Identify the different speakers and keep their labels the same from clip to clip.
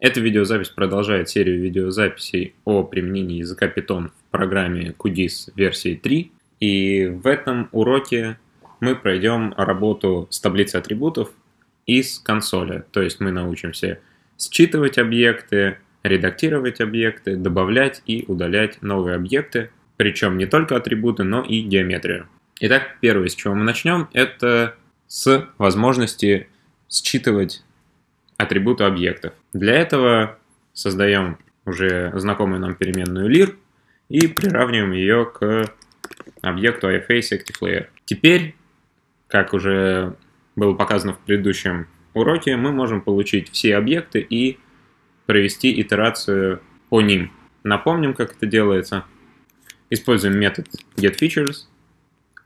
Speaker 1: Эта видеозапись продолжает серию видеозаписей о применении языка Python в программе QGIS версии 3. И в этом уроке мы пройдем работу с таблицей атрибутов из консоли. То есть мы научимся считывать объекты, редактировать объекты, добавлять и удалять новые объекты, причем не только атрибуты, но и геометрию. Итак, первое, с чего мы начнем, это с возможности считывать атрибуты объектов. Для этого создаем уже знакомую нам переменную lir и приравниваем ее к объекту iFace Active Layer. Теперь, как уже было показано в предыдущем уроке, мы можем получить все объекты и провести итерацию по ним. Напомним, как это делается. Используем метод getFeatures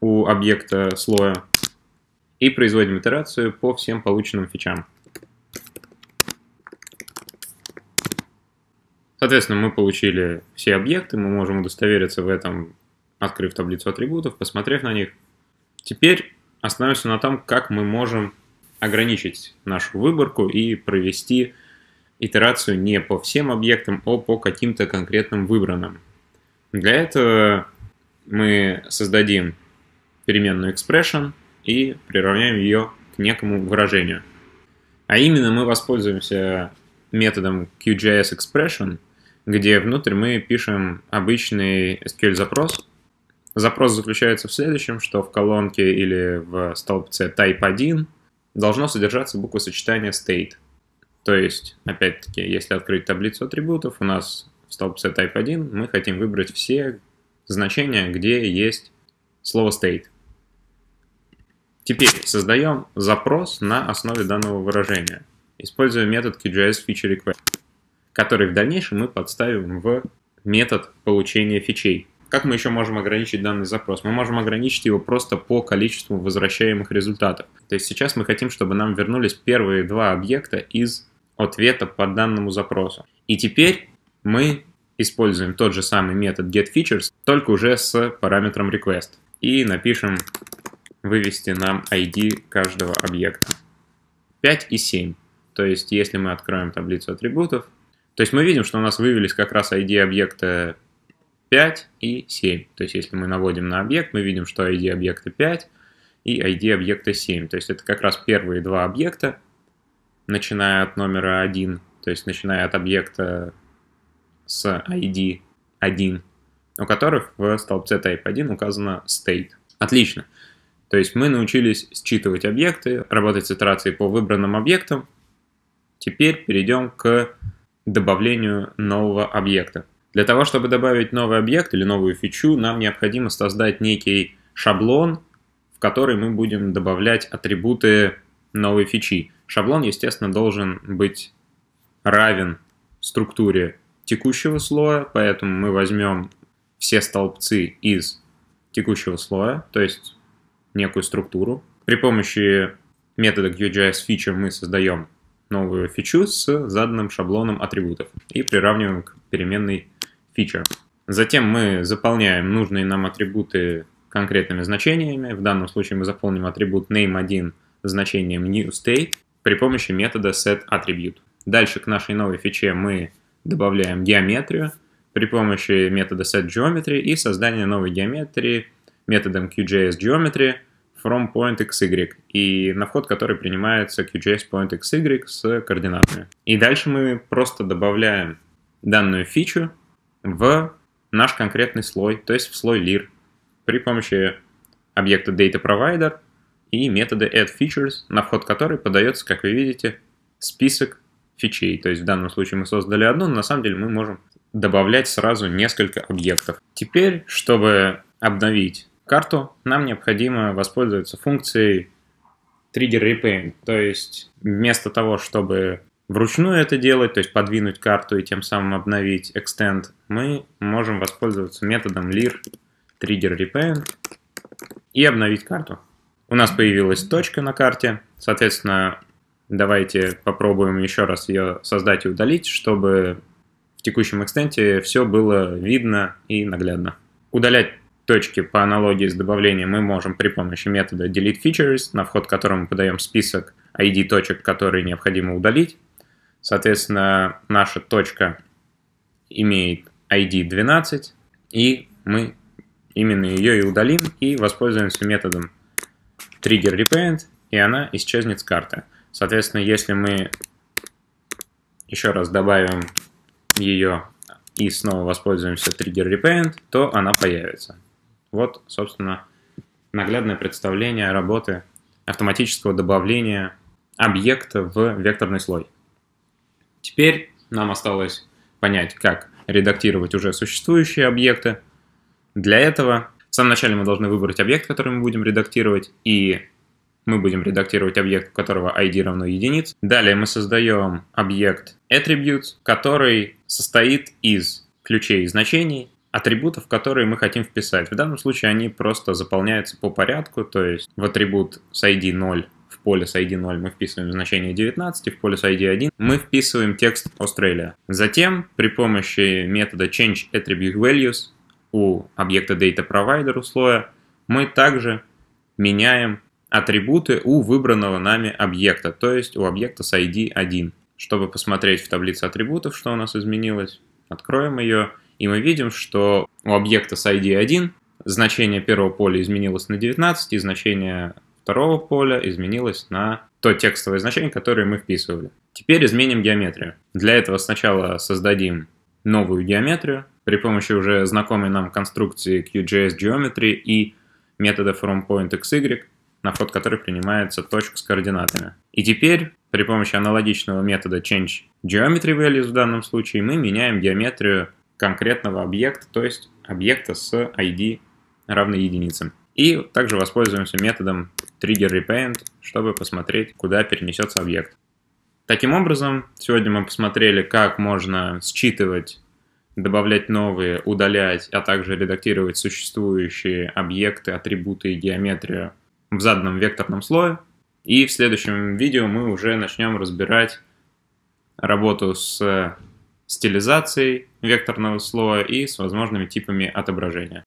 Speaker 1: у объекта слоя и производим итерацию по всем полученным фичам. Соответственно, мы получили все объекты, мы можем удостовериться в этом, открыв таблицу атрибутов, посмотрев на них. Теперь остановимся на том, как мы можем ограничить нашу выборку и провести итерацию не по всем объектам, а по каким-то конкретным выбранным. Для этого мы создадим переменную expression и приравняем ее к некому выражению. А именно мы воспользуемся методом QGIS expression – где внутрь мы пишем обычный SQL-запрос. Запрос заключается в следующем, что в колонке или в столбце type1 должно содержаться буквосочетание state. То есть, опять-таки, если открыть таблицу атрибутов, у нас в столбце type1 мы хотим выбрать все значения, где есть слово state. Теперь создаем запрос на основе данного выражения, используя метод QGIS feature request который в дальнейшем мы подставим в метод получения фичей. Как мы еще можем ограничить данный запрос? Мы можем ограничить его просто по количеству возвращаемых результатов. То есть сейчас мы хотим, чтобы нам вернулись первые два объекта из ответа по данному запросу. И теперь мы используем тот же самый метод getFeatures, только уже с параметром request. И напишем вывести нам ID каждого объекта. 5 и 7. То есть если мы откроем таблицу атрибутов, то есть мы видим, что у нас вывелись как раз ID объекта 5 и 7. То есть если мы наводим на объект, мы видим, что ID объекта 5 и ID объекта 7. То есть это как раз первые два объекта, начиная от номера 1, то есть начиная от объекта с ID 1, у которых в столбце type 1 указано state. Отлично. То есть мы научились считывать объекты, работать с итерацией по выбранным объектам. Теперь перейдем к добавлению нового объекта. Для того, чтобы добавить новый объект или новую фичу, нам необходимо создать некий шаблон, в который мы будем добавлять атрибуты новой фичи. Шаблон, естественно, должен быть равен структуре текущего слоя, поэтому мы возьмем все столбцы из текущего слоя, то есть некую структуру. При помощи метода QGIS feature мы создаем новую фичу с заданным шаблоном атрибутов и приравниваем к переменной фича. Затем мы заполняем нужные нам атрибуты конкретными значениями. В данном случае мы заполним атрибут name1 значением new state при помощи метода setAttribute. Дальше к нашей новой фиче мы добавляем геометрию при помощи метода setGeometry и создание новой геометрии методом QJSGeometry from point xy, и на вход который принимается QGIS point xy с координатами. И дальше мы просто добавляем данную фичу в наш конкретный слой, то есть в слой lir при помощи объекта data provider и метода add features, на вход которой подается, как вы видите, список фичей. То есть в данном случае мы создали одну, но на самом деле мы можем добавлять сразу несколько объектов. Теперь, чтобы обновить карту, нам необходимо воспользоваться функцией trigger repaint. То есть вместо того, чтобы вручную это делать, то есть подвинуть карту и тем самым обновить extend, мы можем воспользоваться методом lir trigger repaint и обновить карту. У нас появилась точка на карте, соответственно, давайте попробуем еще раз ее создать и удалить, чтобы в текущем экстенте все было видно и наглядно. Удалять точки по аналогии с добавлением мы можем при помощи метода delete features на вход которого мы подаем список ID точек, которые необходимо удалить. Соответственно, наша точка имеет ID 12, и мы именно ее и удалим, и воспользуемся методом trigger repaint и она исчезнет с карты. Соответственно, если мы еще раз добавим ее и снова воспользуемся trigger repaint, то она появится. Вот, собственно, наглядное представление работы автоматического добавления объекта в векторный слой. Теперь нам осталось понять, как редактировать уже существующие объекты. Для этого в самом начале мы должны выбрать объект, который мы будем редактировать, и мы будем редактировать объект, у которого ID равно единице. Далее мы создаем объект attributes, который состоит из ключей и значений, атрибутов, которые мы хотим вписать. В данном случае они просто заполняются по порядку, то есть в атрибут с ID 0 в поле с ID 0 мы вписываем значение 19, и в поле с ID 1 мы вписываем текст Australia. Затем при помощи метода change attribute values у объекта data provider у слоя мы также меняем атрибуты у выбранного нами объекта, то есть у объекта с ID 1. Чтобы посмотреть в таблице атрибутов, что у нас изменилось, откроем ее – и мы видим, что у объекта с ID 1 значение первого поля изменилось на 19, и значение второго поля изменилось на то текстовое значение, которое мы вписывали. Теперь изменим геометрию. Для этого сначала создадим новую геометрию при помощи уже знакомой нам конструкции QGIS Geometry и метода FromPointXY, на вход которой принимается точка с координатами. И теперь при помощи аналогичного метода changeGeometryValues в данном случае мы меняем геометрию конкретного объекта, то есть объекта с ID равной единице. И также воспользуемся методом trigger repaint, чтобы посмотреть, куда перенесется объект. Таким образом, сегодня мы посмотрели, как можно считывать, добавлять новые, удалять, а также редактировать существующие объекты, атрибуты и геометрию в заданном векторном слое. И в следующем видео мы уже начнем разбирать работу с стилизацией векторного слоя и с возможными типами отображения.